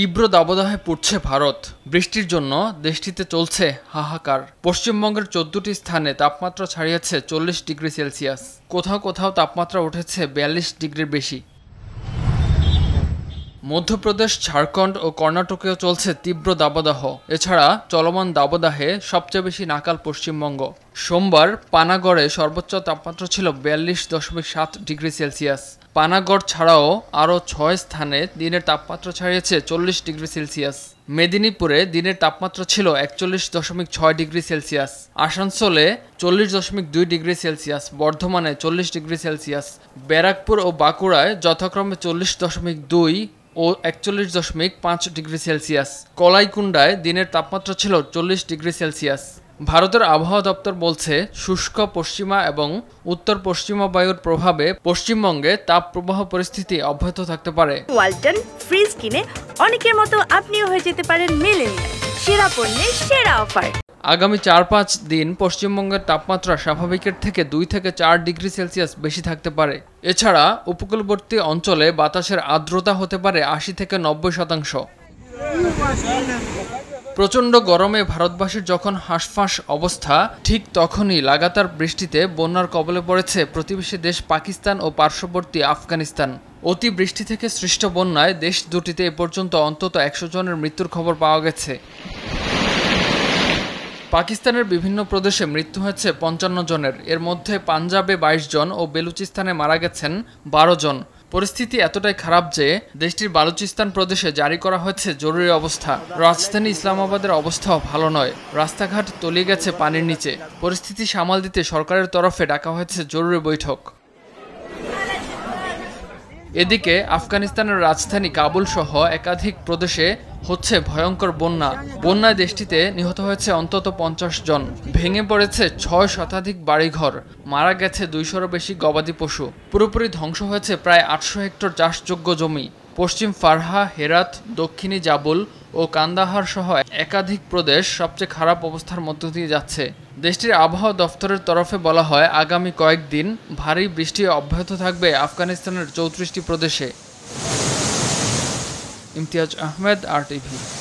তীব্র দাবদাহে পড়ছে ভারত বৃষ্টির জন্য দেশটিতে চলছে হাহাকার পশ্চিমবঙ্গের চোদ্দটি স্থানে তাপমাত্রা ছাড়িয়েছে চল্লিশ ডিগ্রি সেলসিয়াস কোথাও কোথাও তাপমাত্রা উঠেছে বিয়াল্লিশ ডিগ্রির বেশি মধ্যপ্রদেশ ঝাড়খণ্ড ও কর্ণাটকেও চলছে তীব্র দাবদাহ এছাড়া চলমান দাবদাহে সবচেয়ে বেশি নাকাল পশ্চিমবঙ্গ সোমবার পানাগড়ে সর্বোচ্চ তাপমাত্রা ছিল বিয়াল্লিশ দশমিক সাত ডিগ্রি সেলসিয়াস পানাগড় ছাড়াও আরও ছয় স্থানে দিনের তাপমাত্রা ছাড়িয়েছে চল্লিশ ডিগ্রি সেলসিয়াস মেদিনীপুরে দিনের তাপমাত্রা ছিল একচল্লিশ দশমিক ছয় ডিগ্রি সেলসিয়াস আসানসোলে চল্লিশ দশমিক দুই ডিগ্রি সেলসিয়াস বর্ধমানে চল্লিশ ডিগ্রি সেলসিয়াস ব্যারাকপুর ও বাঁকুড়ায় যথাক্রমে চল্লিশ দশমিক দুই ও একচল্লিশ দশমিক পাঁচ ডিগ্রি সেলসিয়াস কলাইকুণ্ডায় দিনের তাপমাত্রা ছিল চল্লিশ ডিগ্রি সেলসিয়াস ভারতের আবহাওয়া দপ্তর বলছে শুষ্ক পশ্চিমা এবং উত্তর পশ্চিমা বায়ুর প্রভাবে পশ্চিমবঙ্গে তাপ প্রবাহ পরিস্থিতি অব্যাহত থাকতে পারে ওয়ালটন ফ্রিজ কিনে অনেকের মতো আপনিও হয়ে যেতে পারেন মেলেনিয়া সেরা পণ্যের সেরা অফার আগামী চার পাঁচ দিন পশ্চিমবঙ্গের তাপমাত্রা স্বাভাবিকের থেকে দুই থেকে চার ডিগ্রি সেলসিয়াস বেশি থাকতে পারে এছাড়া উপকূলবর্তী অঞ্চলে বাতাসের আর্দ্রতা হতে পারে আশি থেকে নব্বই শতাংশ প্রচণ্ড গরমে ভারতবাসীর যখন হাঁসফাঁস অবস্থা ঠিক তখনই লাগাতার বৃষ্টিতে বন্যার কবলে পড়েছে প্রতিবেশী দেশ পাকিস্তান ও পার্শ্ববর্তী আফগানিস্তান অতি বৃষ্টি থেকে সৃষ্ট বন্যায় দেশ দুটিতে এ পর্যন্ত অন্তত একশো জনের মৃত্যুর খবর পাওয়া গেছে পাকিস্তানের বিভিন্ন প্রদেশে মৃত্যু হয়েছে পঞ্চান্ন জনের এর মধ্যে পাঞ্জাবে ২২ জন ও বেলুচিস্তানে মারা গেছেন ১২ জন পরিস্থিতি এতটাই খারাপ যে দেশটির বালুচিস্তান প্রদেশে জারি করা হয়েছে জরুরি অবস্থা রাজধানী ইসলামাবাদের অবস্থাও ভালো নয় রাস্তাঘাট তলিয়ে গেছে পানির নিচে পরিস্থিতি সামাল দিতে সরকারের তরফে ডাকা হয়েছে জরুরি বৈঠক এদিকে আফগানিস্তানের রাজধানী কাবুল সহ একাধিক প্রদেশে হচ্ছে ভয়ঙ্কর বন্যা বন্যায় দেশটিতে নিহত হয়েছে অন্তত পঞ্চাশ জন ভেঙে পড়েছে ছয় শতাধিক বাড়িঘর মারা গেছে দুইশোরও বেশি গবাদি পশু পুরোপুরি ধ্বংস হয়েছে প্রায় আটশো হেক্টর চাষযোগ্য জমি পশ্চিম ফারহা হেরাত দক্ষিণে জাবুল ও কান্দাহার সহ একাধিক প্রদেশ সবচেয়ে খারাপ অবস্থার মধ্য দিয়ে যাচ্ছে দেশটির আবহাওয়া দফতরের তরফে বলা হয় আগামী কয়েকদিন ভারী বৃষ্টি অব্যাহত থাকবে আফগানিস্তানের চৌত্রিশটি প্রদেশে ইমতিয়াজ আহমেদ আর টিভি